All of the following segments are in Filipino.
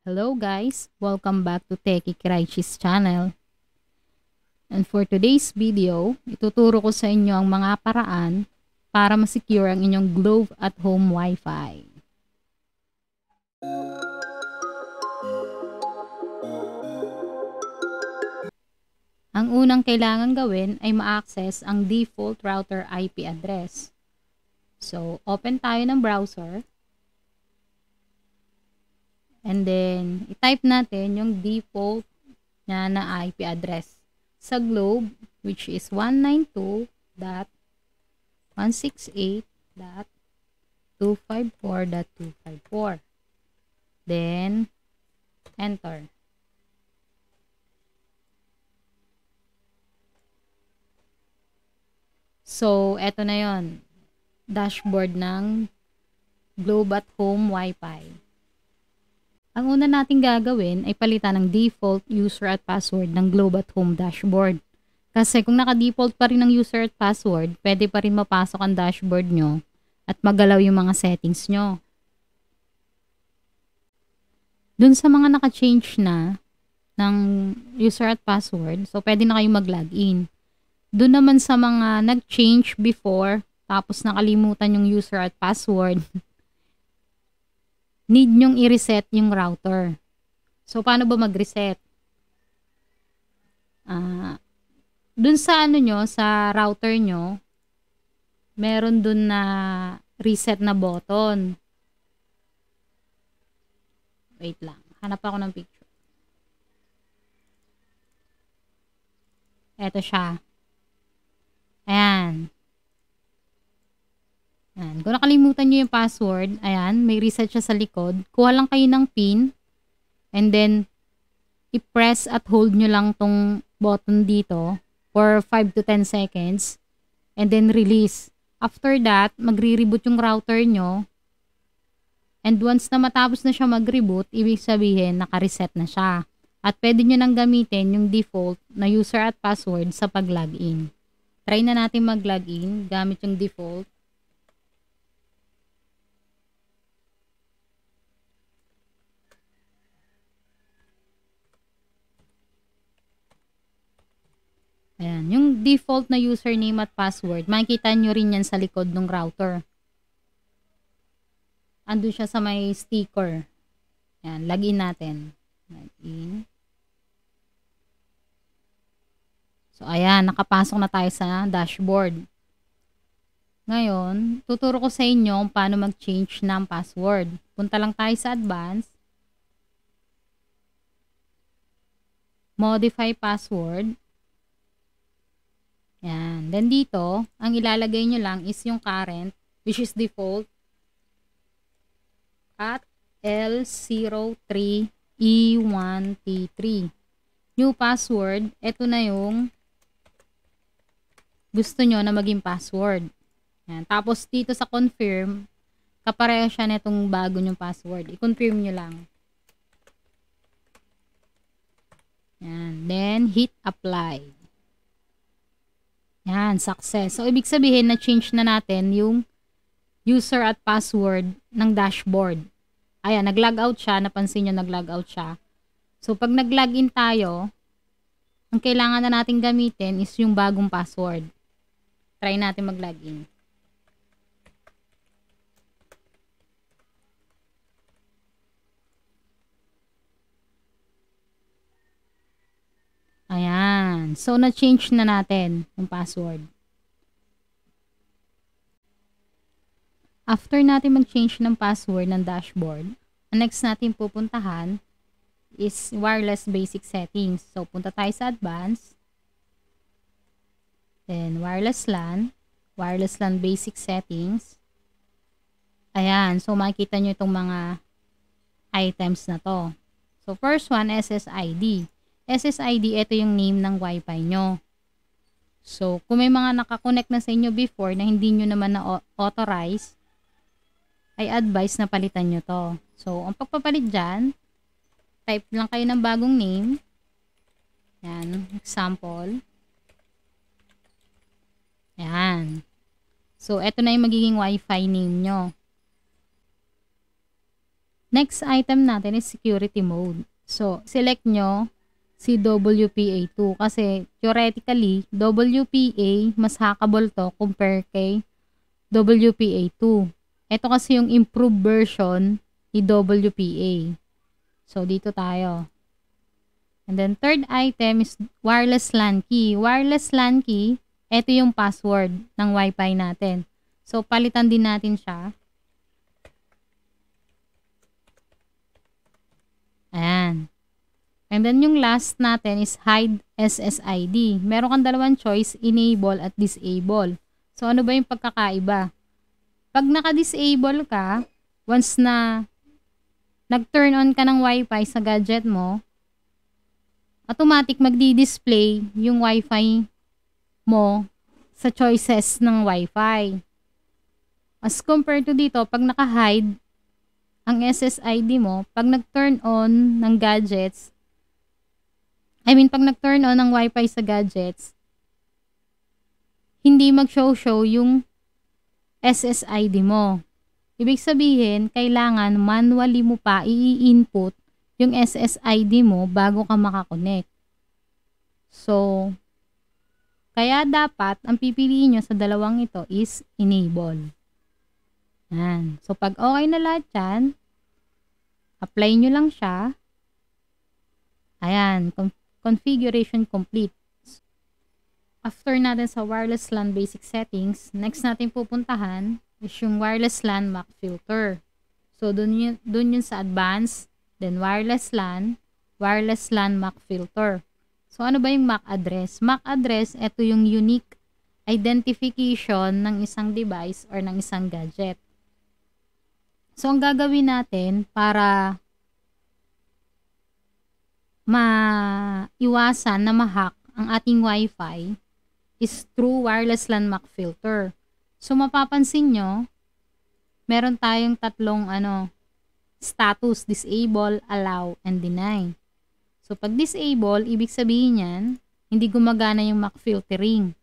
Hello guys! Welcome back to Teki Kraichis channel. And for today's video, ituturo ko sa inyo ang mga paraan para masecure ang inyong Globe at Home Wi-Fi. Ang unang kailangan gawin ay ma-access ang default router IP address. So, open tayo ng browser. And then, i-type natin yung default na na IP address sa globe, which is 192.168.254.254. Then, enter. So, eto na yon Dashboard ng Globe at Home Wi-Fi. Ang una nating gagawin ay palitan ng default user at password ng Globe at Home dashboard. Kasi kung naka-default pa rin ang user at password, pwede pa rin mapasok ang dashboard nyo at magalaw yung mga settings nyo. Dun sa mga naka-change na ng user at password, so pwede na kayong mag-login. Doon naman sa mga nag-change before, tapos nakalimutan yung user at password, need nyong i-reset yung router. So, paano ba mag-reset? Uh, dun sa ano nyo, sa router nyo, meron dun na reset na button. Wait lang. Hanap ako ng picture. Eto siya. Ayan. Ayan. Kung nakalimutan nyo yung password, ayan, may reset siya sa likod. Kuha lang kayo ng pin. And then, i-press at hold nyo lang tong button dito for 5 to 10 seconds. And then, release. After that, magre-reboot yung router nyo. And once na matapos na siya mag-reboot, ibig sabihin, naka-reset na siya. At pwede nyo nang gamitin yung default na user at password sa pag-login. Try na natin mag-login gamit yung default. Ayan, yung default na username at password, makikita nyo rin yan sa likod ng router. Ando siya sa may sticker. Ayan, login natin. Login. So, ayan, nakapasok na tayo sa dashboard. Ngayon, tuturo ko sa inyo paano mag-change ng password. Punta lang tayo sa advanced. Modify password. Yan. Then dito, ang ilalagay nyo lang is yung current, which is default, at L03E1T3. E New password, ito na yung gusto nyo na maging password. Yan. Tapos dito sa confirm, kapareho siya nitong bago nyong password. I-confirm nyo lang. Yan. Then, hit apply. Yan, success. So, ibig sabihin na change na natin yung user at password ng dashboard. Ayan, nag-log out siya. Napansin nyo, nag-log out siya. So, pag nag-login tayo, ang kailangan na natin gamitin is yung bagong password. Try natin mag-login. Ayan. So, na-change na natin yung password. After natin mag-change ng password ng dashboard, ang next natin pupuntahan is wireless basic settings. So, punta tayo sa advanced. Then, wireless LAN. Wireless LAN basic settings. Ayan. So, makikita nyo itong mga items na to. So, first one, SSID. SSID, ito yung name ng Wi-Fi nyo. So, kung may mga nakakonect na sa inyo before na hindi nyo naman na-authorize, ay advice na palitan nyo to. So, ang pagpapalit dyan, type lang kayo ng bagong name. Yan, example. Yan. So, ito na yung magiging Wi-Fi name nyo. Next item natin is security mode. So, select nyo si WPA2 kasi theoretically WPA mas hackable to compare kay WPA2. Ito kasi yung improved version ni WPA. So dito tayo. And then third item is wireless LAN key. Wireless LAN key, ito yung password ng Wi-Fi natin. So palitan din natin siya. Ayan. And then yung last natin is hide SSID. Meron kang dalawang choice, enable at disable. So ano ba yung pagkakaiba? Pag naka-disable ka, once na nag-turn on ka ng Wi-Fi sa gadget mo, automatic magdi-display yung Wi-Fi mo sa choices ng Wi-Fi. As compared to dito, pag naka-hide ang SSID mo, pag nag-turn on ng gadgets, I mean, pag nag-turn on ang wifi sa gadgets, hindi mag-show-show yung SSID mo. Ibig sabihin, kailangan manually mo pa i-input yung SSID mo bago ka makakonek. So, kaya dapat, ang pipiliin nyo sa dalawang ito is enable. Yan. So, pag okay na lahat yan, apply nyo lang siya. Ayan, configuration complete. After natin sa wireless LAN basic settings, next natin pupuntahan is yung wireless LAN MAC filter. So, dun yun, dun yun sa advanced, then wireless LAN, wireless LAN MAC filter. So, ano ba yung MAC address? MAC address, ito yung unique identification ng isang device or ng isang gadget. So, ang gagawin natin para maiwasan na mahack ang ating Wi-Fi is through wireless LAN MAC filter. So mapapansin nyo, meron tayong tatlong ano, status, disable, allow, and deny. So pag disable, ibig sabihin yan, hindi gumagana yung MAC filtering.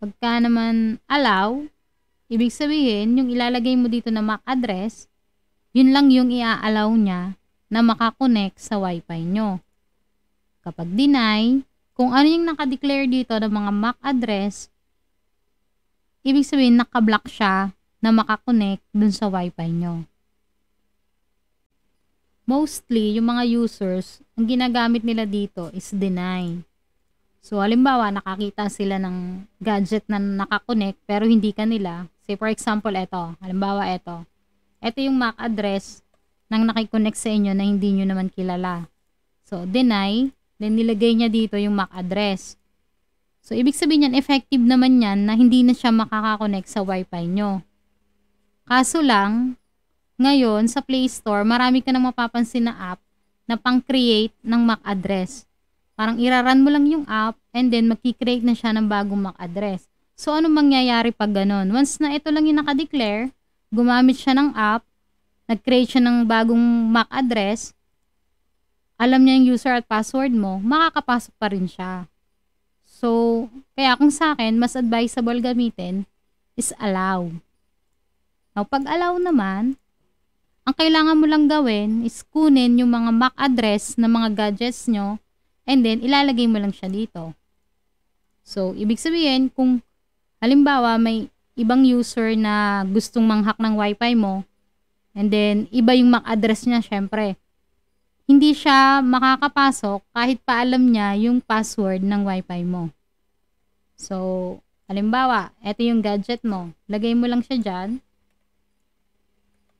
Pagka naman allow, ibig sabihin, yung ilalagay mo dito na MAC address, yun lang yung ia allow niya na makakonect sa wifi fi nyo. Kapag deny, kung ano yung nakadeclare dito ng mga MAC address, ibig sabihin nakablock siya na makakonect dun sa wifi fi nyo. Mostly, yung mga users, ang ginagamit nila dito is deny. So, halimbawa, nakakita sila ng gadget na nakakonect pero hindi kanila. Say, for example, ito. Halimbawa, ito. Ito yung MAC address nang nakikonnect sa inyo na hindi nyo naman kilala. So, deny, then nilagay niya dito yung MAC address. So, ibig sabihin niyan, effective naman yan na hindi na siya makakakonect sa Wi-Fi nyo. Kaso lang, ngayon sa Play Store, marami ka nang mapapansin na app na pang-create ng MAC address. Parang iraran mo lang yung app and then magki-create na siya ng bagong MAC address. So, ano mangyayari pag ganun? Once na ito lang yung nakadeclare, gumamit siya ng app, nag-create siya ng bagong MAC address, alam niya yung user at password mo, makakapasok pa rin siya. So, kaya kung sa akin, mas advisable gamitin is allow. Now, pag allow naman, ang kailangan mo lang gawin is kunin yung mga MAC address ng mga gadgets nyo and then ilalagay mo lang siya dito. So, ibig sabihin, kung halimbawa may ibang user na gustong manghack ng wifi mo, And then, iba yung MAC address niya, syempre. Hindi siya makakapasok kahit pa alam niya yung password ng wifi mo. So, halimbawa, ito yung gadget mo. Lagay mo lang siya dyan.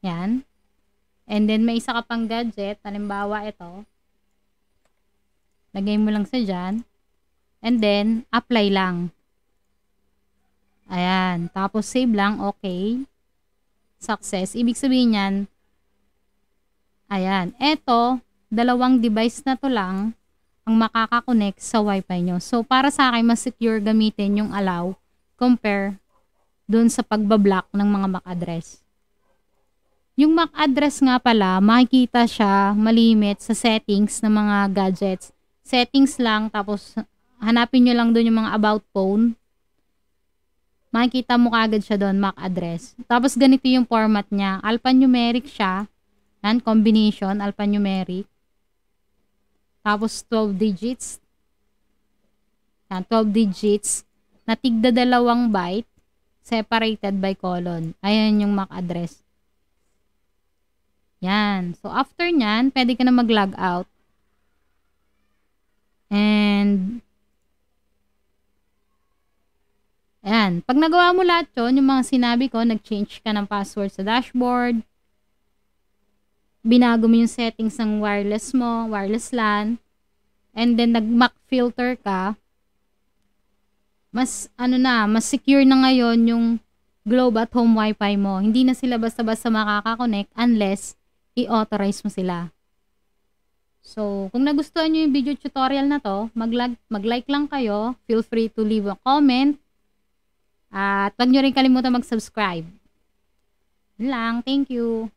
Yan. And then, may isa ka pang gadget. Halimbawa, ito. Lagay mo lang siya dyan. And then, apply lang. Ayan. Tapos, save lang. Okay success. Ibig sabihin niyan, ayan, eto, dalawang device na to lang ang makakakonect sa wifi nyo. So, para sa akin, mas secure gamitin yung allow compare dun sa pagbablock ng mga MAC address. Yung MAC address nga pala, makikita siya malimit sa settings ng mga gadgets. Settings lang, tapos hanapin nyo lang dun yung mga about phone makikita mo kaagad siya doon, MAC address. Tapos ganito yung format niya. Alphanumeric siya. Yan, combination, alphanumeric. Tapos 12 digits. Yan, 12 digits na tigda dalawang byte separated by colon. Ayan yung MAC address. Yan. So, after nyan, pwede ka na mag-log out. And, Ayan. Pag nagawa mo lahat yun, yung mga sinabi ko, nag-change ka ng password sa dashboard, binago mo yung settings ng wireless mo, wireless LAN, and then nag-MAC filter ka, mas ano na, mas secure na ngayon yung Globe at Home Wi-Fi mo. Hindi na sila basta-basta makaka-connect unless i-authorize mo sila. So, kung nagustuhan nyo yung video tutorial na to, mag-like, mag-like lang kayo. Feel free to leave a comment at wag nyo rin kalimutan mag-subscribe. Yun lang. Thank you.